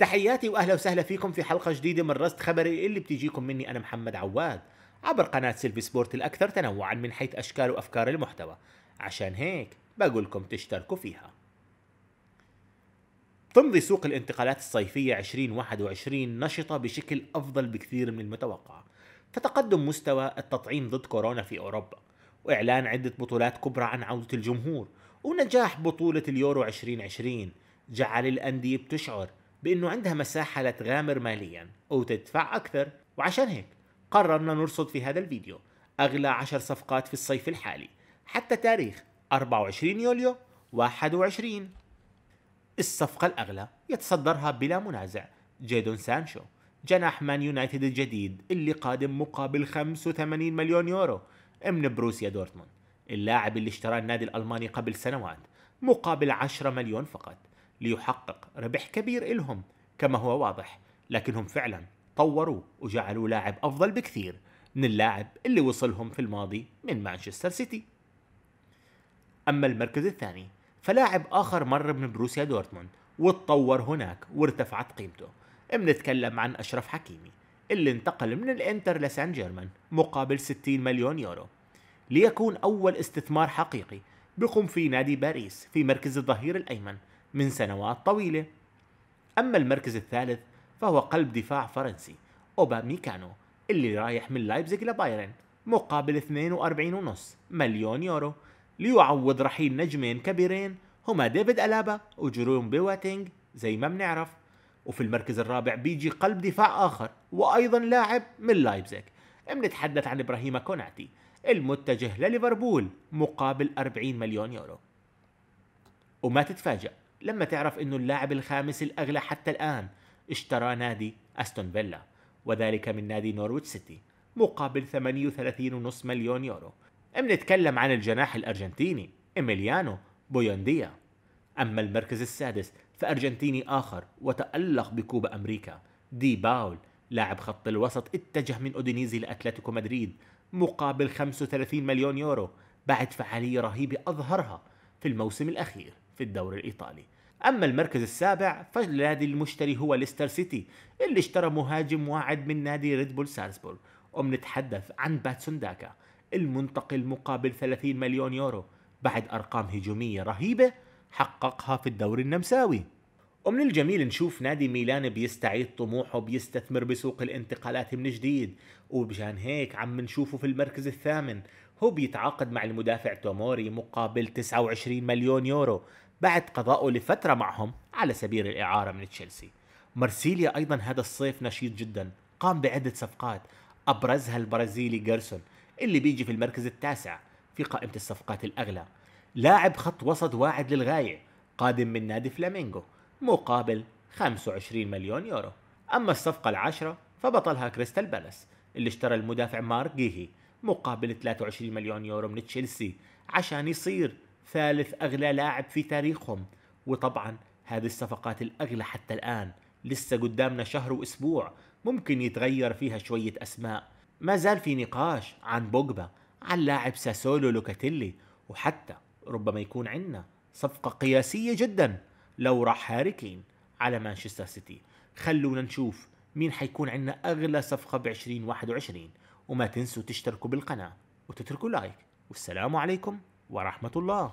تحياتي واهلا وسهلا فيكم في حلقه جديده من رست خبري اللي بتجيكم مني انا محمد عواد عبر قناه سيلفي سبورت الاكثر تنوعا من حيث اشكال وافكار المحتوى عشان هيك بقولكم تشتركوا فيها تمضي سوق الانتقالات الصيفية 2021 نشطة بشكل أفضل بكثير من المتوقع فتقدم مستوى التطعيم ضد كورونا في أوروبا وإعلان عدة بطولات كبرى عن عودة الجمهور ونجاح بطولة اليورو 2020 جعل الأندية بتشعر بأنه عندها مساحة لتغامر ماليا أو تدفع أكثر وعشان هيك قررنا نرصد في هذا الفيديو أغلى 10 صفقات في الصيف الحالي حتى تاريخ 24 يوليو 21 الصفقة الأغلى يتصدرها بلا منازع جيدون سانشو جناح مان يونايتد الجديد اللي قادم مقابل 85 مليون يورو من بروسيا دورتموند اللاعب اللي اشتراه النادي الألماني قبل سنوات مقابل 10 مليون فقط ليحقق ربح كبير إلهم كما هو واضح لكنهم فعلا طوروا وجعلوا لاعب أفضل بكثير من اللاعب اللي وصلهم في الماضي من مانشستر سيتي أما المركز الثاني فلاعب آخر مر من بروسيا دورتموند وتطور هناك وارتفعت قيمته بنتكلم عن أشرف حكيمي اللي انتقل من الانتر لسان جيرمان مقابل 60 مليون يورو ليكون أول استثمار حقيقي بقوم في نادي باريس في مركز الظهير الأيمن من سنوات طويلة أما المركز الثالث فهو قلب دفاع فرنسي أوباميكانو اللي رايح من لايبزيغ لبايرن مقابل 42.5 مليون يورو ليعوض رحيل نجمين كبيرين هما ديفيد ألابا وجيروم بيواتينغ زي ما بنعرف وفي المركز الرابع بيجي قلب دفاع آخر وأيضا لاعب من لايبزيغ بنتحدث عن إبراهيم كوناتي المتجه لليفربول مقابل 40 مليون يورو وما تتفاجأ لما تعرف انه اللاعب الخامس الاغلى حتى الان اشترى نادي استون فيلا وذلك من نادي نورويتش سيتي مقابل 38.5 مليون يورو بنتكلم عن الجناح الارجنتيني إيميليانو بويونديا أما المركز السادس فأرجنتيني آخر وتألق بكوبا أمريكا دي باول لاعب خط الوسط اتجه من أودينيزي لأتلتيكو مدريد مقابل 35 مليون يورو بعد فعالية رهيبة أظهرها في الموسم الأخير في الدوري الإيطالي أما المركز السابع فالنادي المشتري هو ليستر سيتي اللي اشترى مهاجم واعد من نادي ريد بول سالزبورغ وبنتحدث عن باتسون داكا المنتقل مقابل 30 مليون يورو بعد أرقام هجومية رهيبة حققها في الدوري النمساوي ومن الجميل نشوف نادي ميلان بيستعيد طموحه بيستثمر بسوق الانتقالات من جديد وبجان هيك عم نشوفه في المركز الثامن هو بيتعاقد مع المدافع توموري مقابل 29 مليون يورو بعد قضائه لفترة معهم على سبيل الإعارة من تشيلسي مرسيليا أيضا هذا الصيف نشيط جدا قام بعدة صفقات أبرزها البرازيلي جيرسون اللي بيجي في المركز التاسع في قائمة الصفقات الأغلى لاعب خط وسط واعد للغاية قادم من نادي فلامينغو مقابل 25 مليون يورو أما الصفقة العاشرة فبطلها كريستال بالاس اللي اشترى المدافع مارك جيهي مقابل 23 مليون يورو من تشيلسي عشان يصير ثالث أغلى لاعب في تاريخهم وطبعا هذه الصفقات الأغلى حتى الآن لسه قدامنا شهر وأسبوع ممكن يتغير فيها شوية أسماء ما زال في نقاش عن بوجبا عن لاعب ساسولو لوكاتيلي وحتى ربما يكون عندنا صفقة قياسية جدا لو راح هاريكين على مانشستر سيتي خلونا نشوف مين حيكون عندنا أغلى صفقة ب 2021 وما تنسوا تشتركوا بالقناة وتتركوا لايك والسلام عليكم ورحمة الله